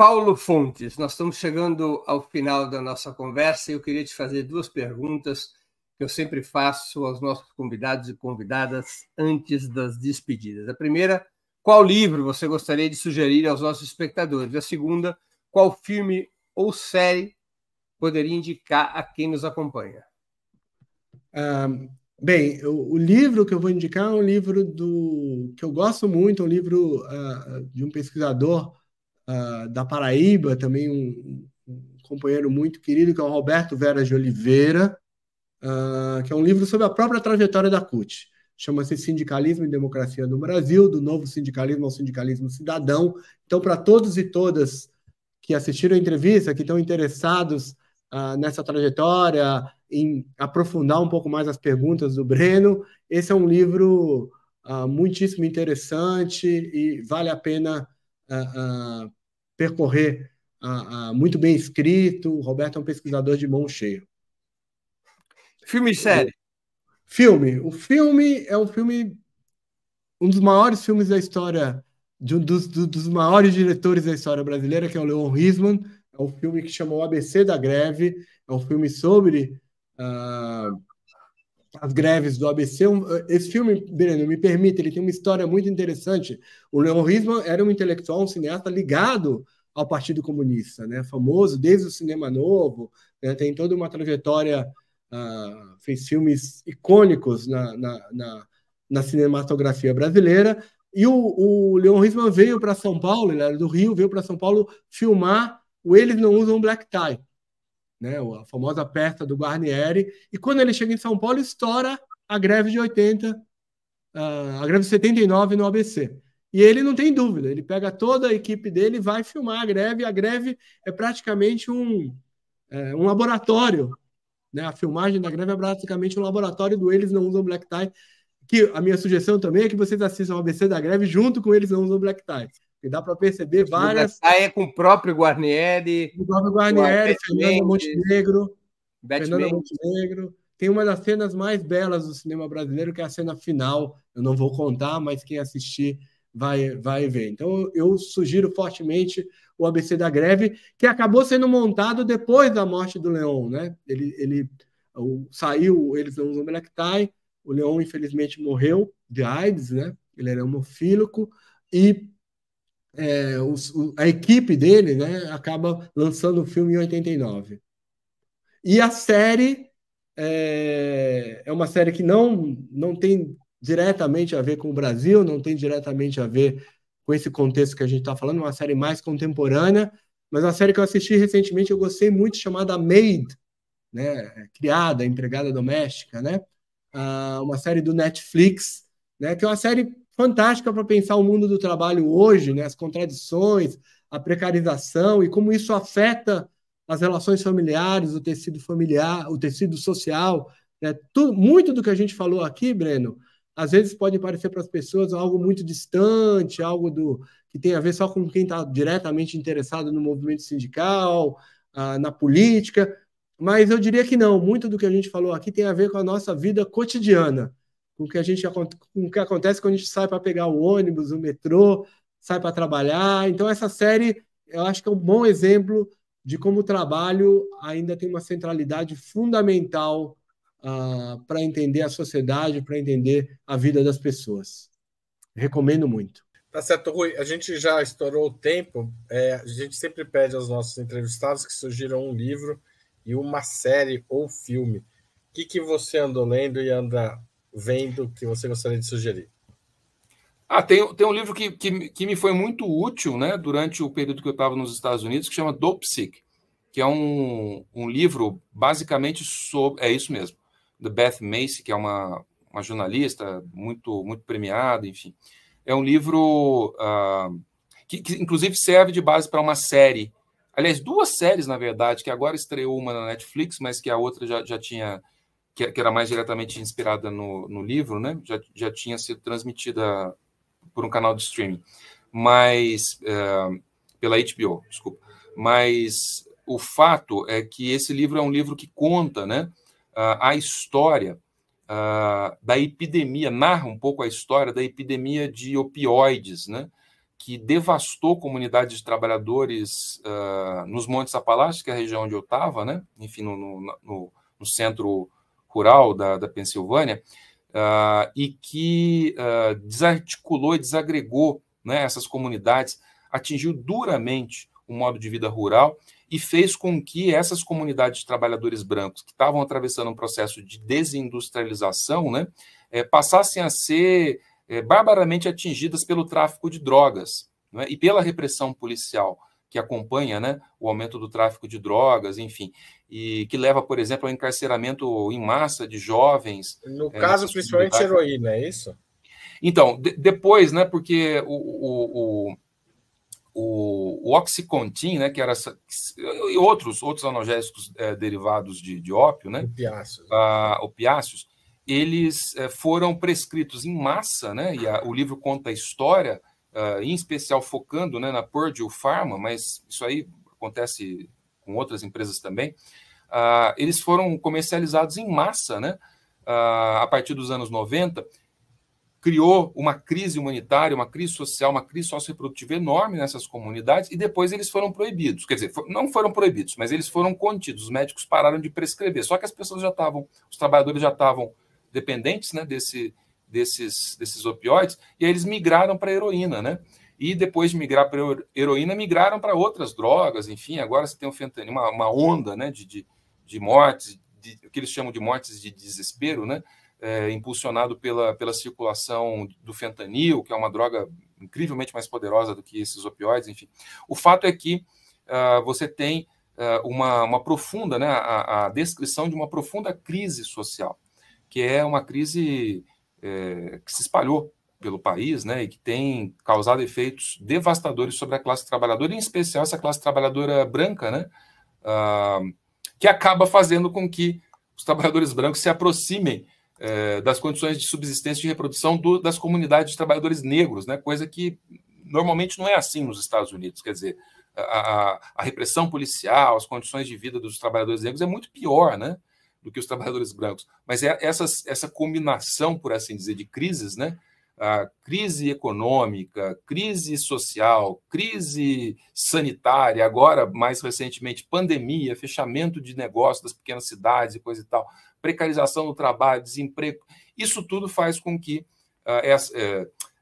Paulo Fontes, nós estamos chegando ao final da nossa conversa e eu queria te fazer duas perguntas que eu sempre faço aos nossos convidados e convidadas antes das despedidas. A primeira, qual livro você gostaria de sugerir aos nossos espectadores? A segunda, qual filme ou série poderia indicar a quem nos acompanha? Um, bem, o, o, livro que eu vou indicar é um livro do que eu gosto muito, é um livro uh, de um pesquisador ah, da Paraíba, também um, um, companheiro muito querido, que é o Roberto Vera de Oliveira, uh, que é um livro sobre a própria trajetória da CUT. Chama-se Sindicalismo e Democracia no Brasil, do novo sindicalismo ao sindicalismo cidadão. Então, para todos e todas que assistiram a entrevista, que estão interessados uh, nessa trajetória, em aprofundar um pouco mais as perguntas do Breno, esse é um livro uh, muitíssimo interessante e vale a pena uh, percorrer a, a, muito bem escrito. O Roberto é um pesquisador de mão cheia. Filme e série. filme. O filme é um filme. Um dos maiores filmes da história. De um dos, do, dos maiores diretores da história brasileira, que é o Leon Risman. É um filme que chamou ABC da Greve. É um filme sobre. Uh, as greves do ABC. É é, esse filme, Breno, me permite, ele tem uma história muito interessante. O Leon Risman era um intelectual, um cineasta ligado ao Partido Comunista, né? famoso desde o Cinema Novo, né? tem toda uma trajetória, uh, fez filmes icônicos na, na, na, na cinematografia brasileira. E o, o Leon Risman veio para São Paulo, ele era do Rio, veio para São Paulo filmar o Eles Não Usam Black Tie né, a famosa peça do Guarnieri, e quando ele chega em São Paulo, estoura a greve de 80, ah, a greve de 79 no ABC. E ele não tem dúvida, ele pega toda a equipe dele e vai filmar a greve. A greve é praticamente um, é, um laboratório. Né? A filmagem da greve é praticamente um laboratório do Eles Não Usam Black Tie. Que a minha sugestão também é que vocês assistam o ABC da greve junto com Eles Não Usam Black Tie. E dá para perceber várias. Aí é com o próprio Guarnieri. O próprio Guarnieri, Fernando Montenegro. Batman. Fernando Montenegro. Tem uma das cenas mais belas do cinema brasileiro, que é a cena final. Eu não vou contar, mas quem assistir vai, vai ver. Então, eu sugiro fortemente o ABC da Greve, que acabou sendo montado depois da morte do Leon. Né? Ele, ele o, saiu, eles não usam tie. O Leon, infelizmente, morreu de AIDS, né? ele era homofílico. E é, os, o, a equipe dele né, acaba lançando o filme em 89. E a série é, é uma série que não, não tem diretamente a ver com o Brasil, não tem diretamente a ver com esse contexto que a gente está falando, é uma série mais contemporânea, mas uma série que eu assisti recentemente, eu gostei muito, chamada Maid, né? criada, empregada doméstica, né? uma série do Netflix, né? que é uma série fantástica para pensar o mundo do trabalho hoje, né? as contradições, a precarização e como isso afeta as relações familiares, o tecido familiar, o tecido social. Né? Tudo, muito do que a gente falou aqui, Breno, às vezes pode parecer para as pessoas algo muito distante, algo do que tem a ver só com quem está diretamente interessado no movimento sindical, ah, na política, mas eu diria que não. Muito do que a gente falou aqui tem a ver com a nossa vida cotidiana com o que a gente com o que acontece quando a gente sai para pegar o ônibus, o metrô, sai para trabalhar. Então essa série, eu acho que é um bom exemplo de como o trabalho ainda tem uma centralidade fundamental uh, ah, para entender a sociedade, para entender a vida das pessoas. Recomendo muito. Tá certo, Rui. A gente já estourou o tempo. É, a gente sempre pede aos nossos entrevistados que sugiram um livro e uma série ou filme. O que, que você andou lendo e anda vendo que você gostaria de sugerir? Ah, tem, tem um livro que, que, que me foi muito útil né, durante o período que eu estava nos Estados Unidos, que chama Dopsic, que é um, um livro basicamente sobre. É isso mesmo, da Beth Macy, que é uma, uma jornalista muito, muito premiada, enfim. É um livro uh, que, que, inclusive, serve de base para uma série. Aliás, duas séries, na verdade, que agora estreou uma na Netflix, mas que a outra já, já tinha que, que era mais diretamente inspirada no, no livro, né? Já, já tinha sido transmitida por um canal de streaming, mas é, pela HBO, desculpa. Mas o fato é que esse livro é um livro que conta, né, a história da epidemia, narra um pouco a história da epidemia de opioides, né, que devastou comunidades de trabalhadores uh, nos Montes Apalaches, que é a região onde eu estava, né, enfim, no, no, no, no centro rural da, da Pensilvânia, uh, e que uh, desarticulou e desagregou né, essas comunidades, atingiu duramente o modo de vida rural e fez com que essas comunidades de trabalhadores brancos que estavam atravessando um processo de desindustrialização né, é, passassem a ser é, barbaramente atingidas pelo tráfico de drogas né, e pela repressão policial que acompanha né, o aumento do tráfico de drogas, enfim, e que leva, por exemplo, ao encarceramento em massa de jovens. No é, caso, principalmente heroína, é isso? Então, de, depois, né, porque o, o, o, o Oxycontin, né, que era e outros, outros analgésicos é, derivados de, de, ópio, né? Opiáceos. opiáceos, eles é, foram prescritos em massa, né? E a, o livro conta a história uh, em especial focando né, na Purdue Pharma, mas isso aí acontece com outras empresas também, uh, eles foram comercializados em massa né, uh, a partir dos anos 90, criou uma crise humanitária, uma crise social, uma crise socioprodutiva enorme nessas comunidades e depois eles foram proibidos. Quer dizer, não foram proibidos, mas eles foram contidos. Os médicos pararam de prescrever. Só que as pessoas já estavam, os trabalhadores já estavam dependentes né, desse, desses, desses opioides, e aí eles migraram para a heroína, né? E depois de migrar para a heroína, migraram para outras drogas, enfim, agora você tem um fentanil, uma, uma onda né, de, de, de mortes, de, o que eles chamam de mortes de desespero, né? É, impulsionado pela, pela circulação do fentanil, que é uma droga incrivelmente mais poderosa do que esses opioides, enfim. O fato é que uh, você tem uh, uma, uma profunda, né, a, a descrição de uma profunda crise social, que é uma crise é, que se espalhou pelo país, né, e que tem causado efeitos devastadores sobre a classe trabalhadora, em especial essa classe trabalhadora branca, né, ah, que acaba fazendo com que os trabalhadores brancos se aproximem eh, das condições de subsistência e reprodução do, das comunidades de trabalhadores negros, né, coisa que normalmente não é assim nos Estados Unidos, quer dizer, a, a, a repressão policial, as condições de vida dos trabalhadores negros é muito pior, né, do que os trabalhadores brancos. Mas é essa, essa combinação, por assim dizer, de crises, né? A crise econômica, crise social, crise sanitária, agora, mais recentemente, pandemia, fechamento de negócios das pequenas cidades e coisa e tal, precarização do trabalho, desemprego, isso tudo faz com que uh, é,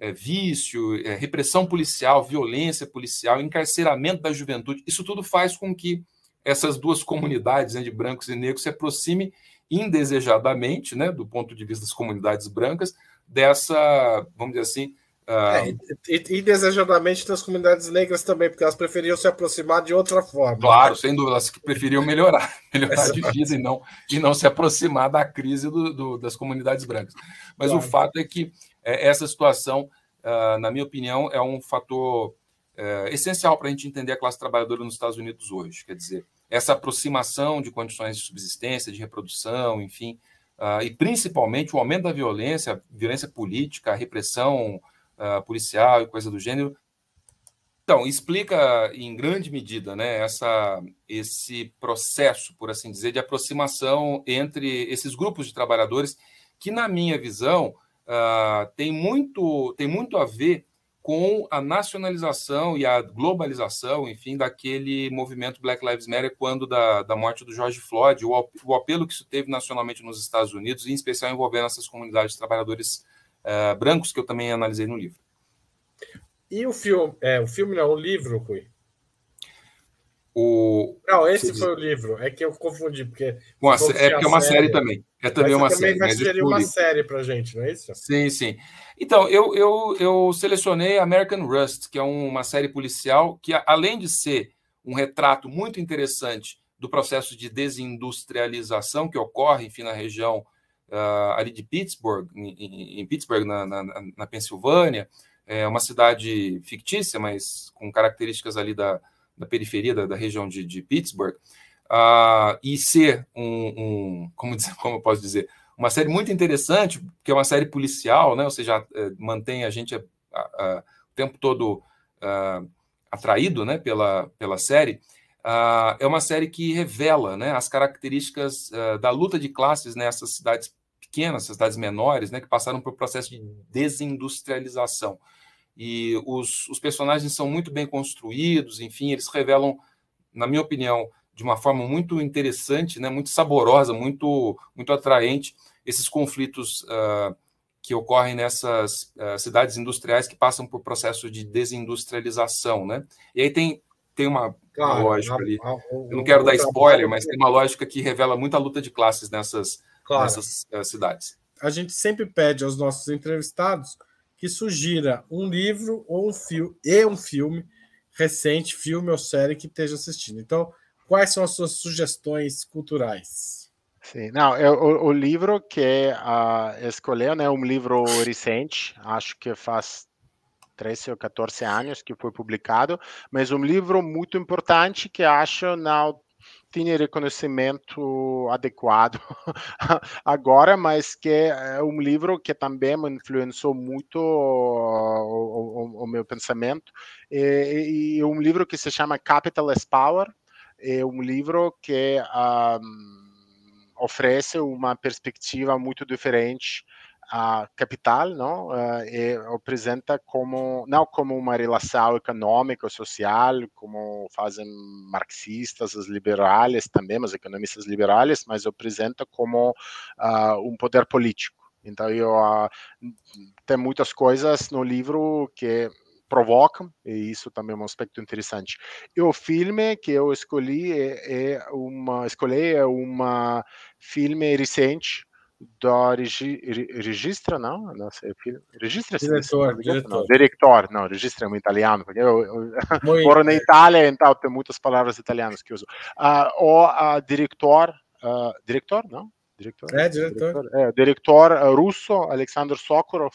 é, vício, é, repressão policial, violência policial, encarceramento da juventude, isso tudo faz com que essas duas comunidades né, de brancos e negros se aproxime indesejadamente, né, do ponto de vista das comunidades brancas, dessa, vamos dizer assim. Uh... É, e, e, desejadamente das comunidades negras também, porque elas preferiam se aproximar de outra forma. Claro, sem dúvida, elas preferiam melhorar, melhorar de vida e não, e não se aproximar da crise do, do, das comunidades brancas. Mas claro. o fato é que é, essa situação, uh, na minha opinião, é um fator é, essencial para a gente entender a classe trabalhadora nos Estados Unidos hoje. Quer dizer, essa aproximação de condições de subsistência, de reprodução, enfim, uh, e principalmente o aumento da violência, violência política, repressão uh, policial e coisa do gênero. Então, explica em grande medida né, essa, esse processo, por assim dizer, de aproximação entre esses grupos de trabalhadores, que, na minha visão, uh, tem, muito, tem muito a ver com a nacionalização e a globalização, enfim, daquele movimento Black Lives Matter quando da, da morte do George Floyd, o, o apelo que isso teve nacionalmente nos Estados Unidos, em especial envolvendo essas comunidades de trabalhadores uh, brancos, que eu também analisei no livro. E o filme, é, o filme não, o livro, Cui, o... Não, esse foi o livro. É que eu confundi, porque. Bom, é porque é uma série, também. É também uma também série. Vai sugerir uma livro. série pra gente, não é isso? Sim, sim. Então, eu, eu, eu selecionei American Rust, que é uma série policial que, além de ser um retrato muito interessante do processo de desindustrialização que ocorre, enfim, na região uh, ali de Pittsburgh, em, em Pittsburgh, na, na, na Pensilvânia, é uma cidade fictícia, mas com características ali da, da periferia da, da região de, de Pittsburgh, uh, e ser um, um como, dizer, como eu posso dizer, uma série muito interessante, que é uma série policial, né? ou seja, é, mantém a gente a, a, o tempo todo a, ah, atraído né? pela, pela série. Ah, é uma série que revela né, as características da luta de classes nessas né, cidades pequenas, essas cidades menores, né, que passaram por um processo de desindustrialização e os, os personagens são muito bem construídos, enfim, eles revelam, na minha opinião, de uma forma muito interessante, né, muito saborosa, muito, muito atraente, esses conflitos uh, que ocorrem nessas uh, cidades industriais que passam por processos de desindustrialização. Né? E aí tem, tem uma, uma lógica a, ali. A, a, Eu não quero dar spoiler, mas tem uma lógica que revela muita luta de classes nessas, claro. nessas uh, cidades. A gente sempre pede aos nossos entrevistados que sugira um livro ou um filme e um filme recente, filme ou série que esteja assistindo. Então, quais são as suas sugestões culturais? Sim, não, eu, o, o, livro que uh, escolheu, né, um livro recente, acho que faz 13 ou 14 anos que foi publicado, mas um livro muito importante que acho não tinha reconhecimento adequado agora, mas que é um livro que também me influenciou muito o, o, o meu pensamento. E, um livro que se chama Capital is Power. É um livro que ah, um, oferece uma perspectiva muito diferente a capital não é, eh, apresenta como não como uma relação econômica social como fazem marxistas os liberais também os economistas liberais mas apresenta como uh, um poder político então eu uh, tem muitas coisas no livro que provocam, e isso também é um aspecto interessante. E o filme que eu escolhi é, é uma escolhi é uma filme recente da regi, registra, não? É não registra diretor, diretor. Diretor, não, registra é um italiano, porque eu, eu moro na Itália, então tem muitas palavras italianas que uso. Uh, ah, ou uh, ah, diretor, uh, ah, diretor, não? Diretor, é, diretor. Diretor, é, diretor russo, Alexander Sokurov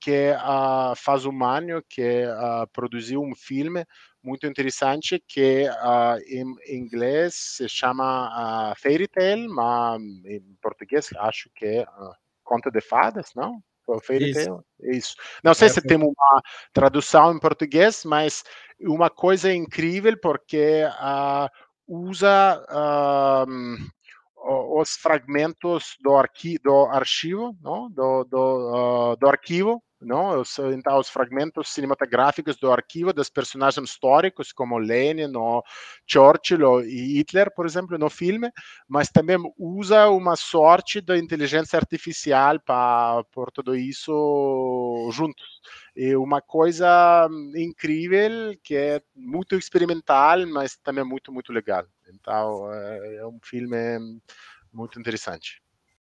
que uh, faz um mânio, que uh, produziu um filme muito interessante que uh, em inglês se chama uh, Fairy Tale, mas em português acho que é uh, ah, Conta de Fadas, não? Fairy Isso. Tale? Isso. Não sei é se temos uma tradução em português, mas uma coisa incrível porque usa os fragmentos do, arqui do arquivo, não? do, do, do arquivo não? Então, os fragmentos cinematográficos do arquivo dos personagens históricos, como Lenin, Churchill e Hitler, por exemplo, no filme, mas também usa uma sorte da inteligência artificial para por tudo isso juntos. É uma coisa incrível que é muito experimental, mas também muito muito legal. Então, é, é um filme muito interessante.